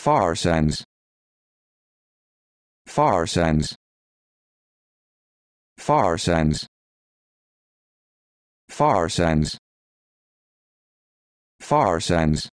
Farsans Far Farsans Far Farsans